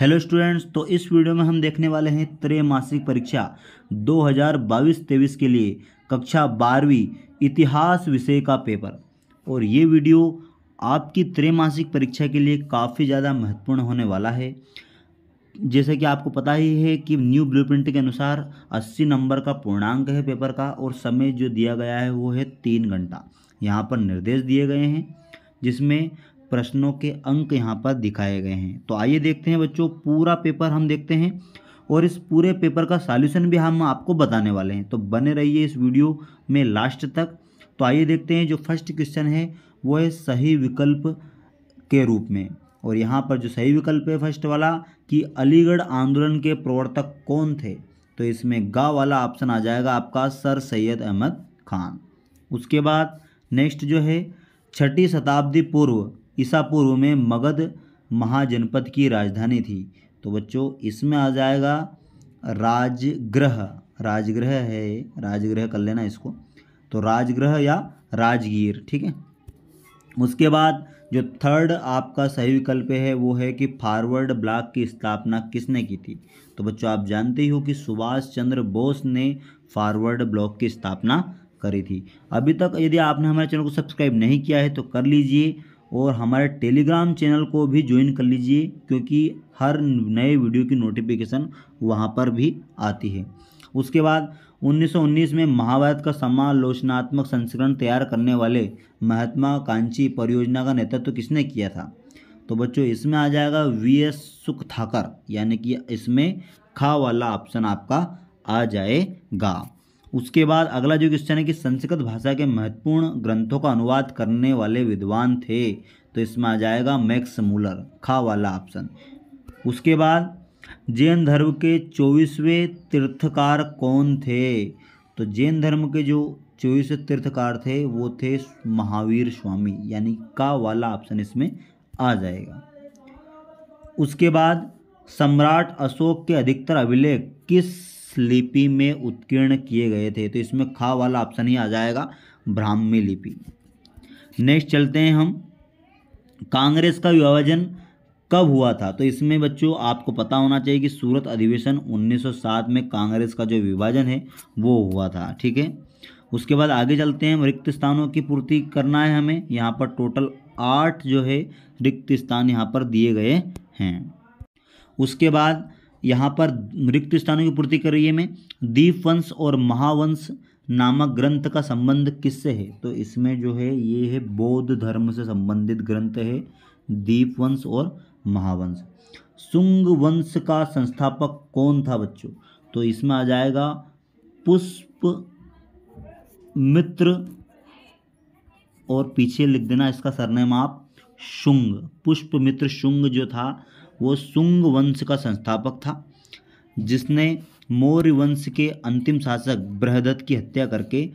hello students तो इस video में हम देखने वाले हैं त्रैमासिक परीक्षा 2022-23 के लिए कक्षा बारहवीं इतिहास विषय का पेपर और ये वीडियो आपकी त्रैमासिक परीक्षा के लिए काफ़ी ज़्यादा महत्वपूर्ण होने वाला है जैसे कि आपको पता ही है कि न्यू ब्लूप्रिंट के अनुसार 80 नंबर का पूर्णांक है पेपर का और समय जो दिया गया है वो है तीन घंटा यहाँ पर निर्देश दिए गए हैं जिसमें प्रश्नों के अंक यहाँ पर दिखाए गए हैं तो आइए देखते हैं बच्चों पूरा पेपर हम देखते हैं और इस पूरे पेपर का सॉल्यूशन भी हम आपको बताने वाले हैं तो बने रहिए इस वीडियो में लास्ट तक तो आइए देखते हैं जो फर्स्ट क्वेश्चन है वो है सही विकल्प के रूप में और यहाँ पर जो सही विकल्प है फर्स्ट वाला कि अलीगढ़ आंदोलन के प्रवर्तक कौन थे तो इसमें गा वाला ऑप्शन आ जाएगा आपका सर सैयद अहमद खान उसके बाद नेक्स्ट जो है छठी शताब्दी पूर्व ईसा पूर्व में मगध महाजनपद की राजधानी थी तो बच्चों इसमें आ जाएगा राजगृह राजगृह है राजगृह कर लेना इसको तो राजगृह या राजगीर ठीक है उसके बाद जो थर्ड आपका सही विकल्प है वो है कि फॉरवर्ड ब्लॉक की स्थापना किसने की थी तो बच्चों आप जानते ही हो कि सुभाष चंद्र बोस ने फॉरवर्ड ब्लॉक की स्थापना करी थी अभी तक यदि आपने हमारे चैनल को सब्सक्राइब नहीं किया है तो कर लीजिए और हमारे टेलीग्राम चैनल को भी ज्वाइन कर लीजिए क्योंकि हर नए वीडियो की नोटिफिकेशन वहाँ पर भी आती है उसके बाद 1919 में महाभारत का समालोचनात्मक संस्करण तैयार करने वाले महात्मा कांची परियोजना का नेतृत्व तो किसने किया था तो बच्चों इसमें आ जाएगा वी एस सुख थाकर यानी कि इसमें खा वाला ऑप्शन आपका आ जाएगा उसके बाद अगला जो क्वेश्चन है कि संस्कृत भाषा के महत्वपूर्ण ग्रंथों का अनुवाद करने वाले विद्वान थे तो इसमें आ जाएगा मैक्स मूलर खा वाला ऑप्शन उसके बाद जैन धर्म के चौबीसवें तीर्थकार कौन थे तो जैन धर्म के जो चौबीसवें तीर्थकार थे वो थे महावीर स्वामी यानी का वाला ऑप्शन इसमें आ जाएगा उसके बाद सम्राट अशोक के अधिकतर अभिलेख किस लिपि में उत्कीर्ण किए गए थे तो इसमें खा वाला ऑप्शन ही आ जाएगा ब्राह्मी लिपि नेक्स्ट चलते हैं हम कांग्रेस का विभाजन कब हुआ था तो इसमें बच्चों आपको पता होना चाहिए कि सूरत अधिवेशन 1907 में कांग्रेस का जो विभाजन है वो हुआ था ठीक है उसके बाद आगे चलते हैं रिक्त स्थानों की पूर्ति करना है हमें यहाँ पर टोटल आठ जो है रिक्त स्थान यहाँ पर दिए गए हैं उसके बाद यहाँ पर रिक्त स्थानों की पूर्ति कर रही है में दीप वंश और महावंश नामक ग्रंथ का संबंध किससे है तो इसमें जो है ये है बौद्ध धर्म से संबंधित ग्रंथ है दीप वंश और महावंश शुंग वंश का संस्थापक कौन था बच्चों तो इसमें आ जाएगा पुष्प मित्र और पीछे लिख देना इसका सरनेम आप शुंग पुष्प मित्र शुंग जो था वो शुंग वंश का संस्थापक था जिसने मौर्य वंश के अंतिम शासक बृहदत्त की हत्या करके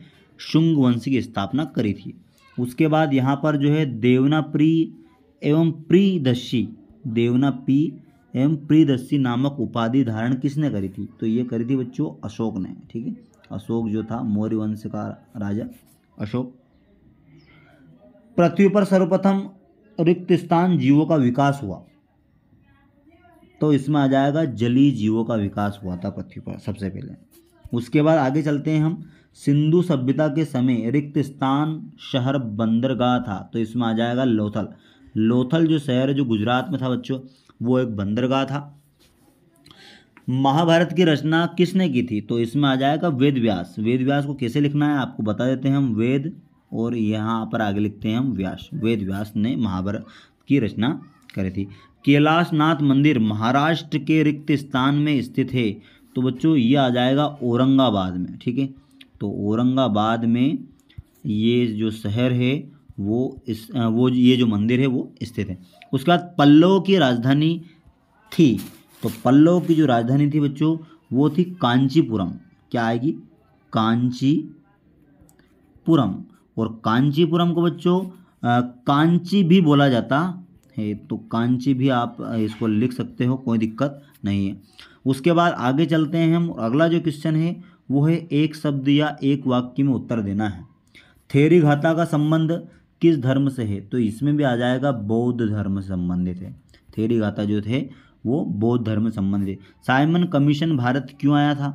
शुंग वंश की स्थापना करी थी उसके बाद यहाँ पर जो है देवनाप्री एवं प्रियदशी देवनापी एवं प्रीदशी नामक उपाधि धारण किसने करी थी तो ये करी थी बच्चों अशोक ने ठीक है अशोक जो था मौर्य वंश का राजा अशोक पृथ्वी पर सर्वप्रथम रिक्त स्थान जीवों का विकास हुआ तो इसमें आ जाएगा जली जीवों का विकास हुआ था पृथ्वी पर सबसे पहले उसके बाद आगे चलते हैं हम सिंधु सभ्यता के समय रिक्त स्थान शहर बंदरगाह था तो इसमें आ जाएगा लोथल लोथल जो शहर है जो गुजरात में था बच्चों वो एक बंदरगाह था महाभारत की रचना किसने की थी तो इसमें आ जाएगा वेद व्यास वेद व्यास को कैसे लिखना है आपको बता देते हैं हम वेद और यहाँ पर आगे लिखते हैं हम व्यास वेद व्यास ने महाभारत की रचना करी थी कैलाशनाथ मंदिर महाराष्ट्र के रिक्त स्थान में स्थित है तो बच्चों ये आ जाएगा औरंगाबाद में ठीक है तो औरंगाबाद में ये जो शहर है वो इस वो ये जो मंदिर है वो स्थित है उसके बाद पल्लव की राजधानी थी तो पल्लव की जो राजधानी थी बच्चों वो थी कांचीपुरम क्या आएगी कांचीपुरम और कांचीपुरम को बच्चों कांची भी बोला जाता है तो कांची भी आप इसको लिख सकते हो कोई दिक्कत नहीं है उसके बाद आगे चलते हैं हम अगला जो क्वेश्चन है वो है एक शब्द या एक वाक्य में उत्तर देना है थेरी घाता का संबंध किस धर्म से है तो इसमें भी आ जाएगा बौद्ध धर्म से संबंधित है थेरी घाता जो थे वो बौद्ध धर्म से संबंधित है साइमन कमीशन भारत क्यों आया था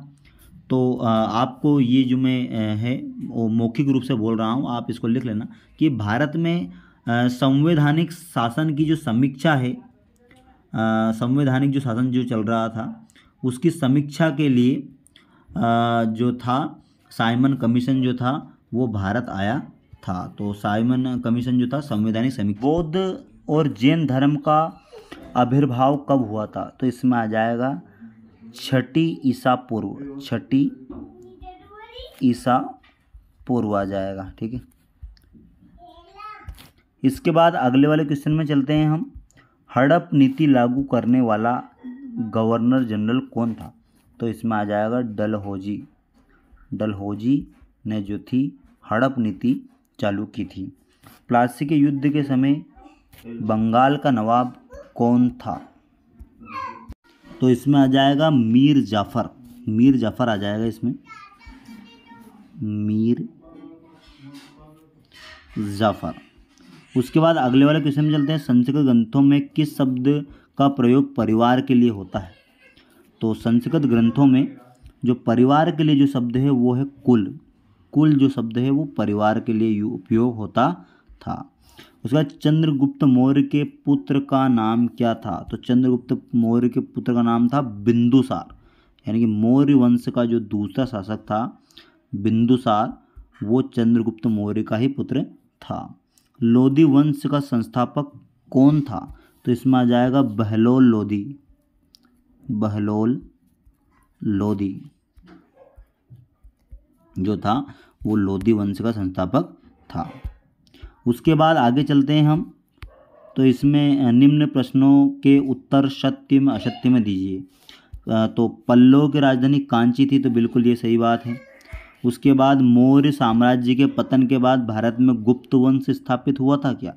तो आपको ये जो मैं है वो मौखिक रूप से बोल रहा हूँ आप इसको लिख लेना कि भारत में संवैधानिक शासन की जो समीक्षा है संवैधानिक जो शासन जो चल रहा था उसकी समीक्षा के लिए आ, जो था साइमन कमीशन जो था वो भारत आया था तो साइमन कमीशन जो था संवैधानिक समीक्षा बौद्ध और जैन धर्म का आविर्भाव कब हुआ था तो इसमें आ जाएगा छठी ईसा पूर्व छठी ईसा पूर्व आ जाएगा ठीक है इसके बाद अगले वाले क्वेश्चन में चलते हैं हम हड़प नीति लागू करने वाला गवर्नर जनरल कौन था तो इसमें आ जाएगा डलहौजी डलहौजी ने जो थी हड़प नीति चालू की थी प्लासी के युद्ध के समय बंगाल का नवाब कौन था तो इसमें आ जाएगा मीर जाफ़र मीर जाफ़र आ जाएगा इसमें मीर जाफ़र उसके बाद अगले वाले क्वेश्चन में चलते हैं संस्कृत ग्रंथों में किस शब्द का प्रयोग परिवार के लिए होता है तो संस्कृत ग्रंथों में जो परिवार के लिए जो शब्द है वो है कुल कुल जो शब्द है वो परिवार के लिए उपयोग होता था उसके बाद चंद्रगुप्त मौर्य के पुत्र का नाम क्या था तो चंद्रगुप्त मौर्य के पुत्र का नाम था बिंदुसार यानी कि मौर्य वंश का जो दूसरा शासक था बिंदुसार वो चंद्रगुप्त मौर्य का ही पुत्र था लोधी वंश का संस्थापक कौन था तो इसमें आ जाएगा बहलोल लोधी बहलोल लोधी जो था वो लोधी वंश का संस्थापक था उसके बाद आगे चलते हैं हम तो इसमें निम्न प्रश्नों के उत्तर सत्य में असत्य में दीजिए तो पल्लो की राजधानी कांची थी तो बिल्कुल ये सही बात है उसके बाद मौर्य साम्राज्य के पतन के बाद भारत में गुप्त वंश स्थापित हुआ था क्या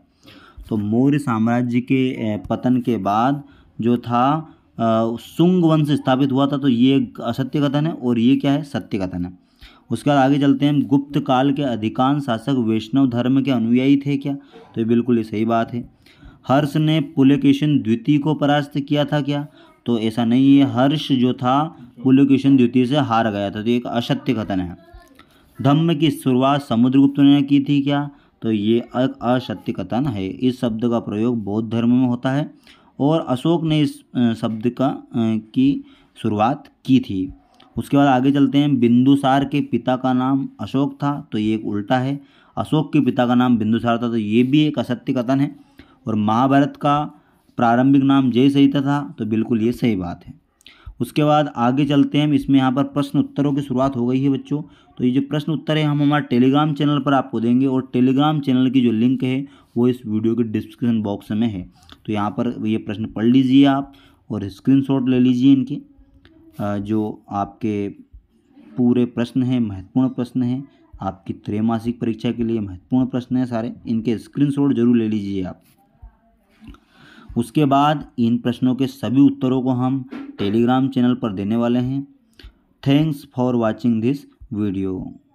तो मौर्य साम्राज्य के पतन के बाद जो था शुंग वंश स्थापित हुआ था तो ये असत्य कथन है और ये क्या है सत्य कथन है उसके बाद आगे चलते हैं गुप्त काल के अधिकांश शासक वैष्णव धर्म के अनुयायी थे क्या तो ये बिल्कुल ये सही बात है हर्ष ने पुलकेशन द्वितीय को परास्त किया था क्या तो ऐसा नहीं है हर्ष जो था पुलकेशन द्वितीय से हार गया था तो एक असत्य कथन है धम्म की शुरुआत समुद्रगुप्त ने की थी क्या तो ये एक असत्य कथन है इस शब्द का प्रयोग बौद्ध धर्म में होता है और अशोक ने इस शब्द का की शुरुआत की थी उसके बाद आगे चलते हैं बिंदुसार के पिता का नाम अशोक था तो ये एक उल्टा है अशोक के पिता का नाम बिंदुसार था तो ये भी एक असत्य कथन है और महाभारत का प्रारंभिक नाम जय सही था तो बिल्कुल ये सही बात है उसके बाद आगे चलते हैं इसमें यहाँ पर प्रश्न उत्तरों की शुरुआत हो गई है बच्चों तो ये जो प्रश्न उत्तर है हम हमारे टेलीग्राम चैनल पर आपको देंगे और टेलीग्राम चैनल की जो लिंक है वो इस वीडियो के डिस्क्रिप्शन बॉक्स में है तो यहाँ पर ये प्रश्न पढ़ लीजिए आप और स्क्रीनशॉट ले लीजिए इनके जो आपके पूरे प्रश्न हैं महत्वपूर्ण प्रश्न हैं आपकी त्रैमासिक परीक्षा के लिए महत्वपूर्ण प्रश्न हैं सारे इनके स्क्रीन जरूर ले लीजिए आप उसके बाद इन प्रश्नों के सभी उत्तरों को हम टेलीग्राम चैनल पर देने वाले हैं thanks for watching this video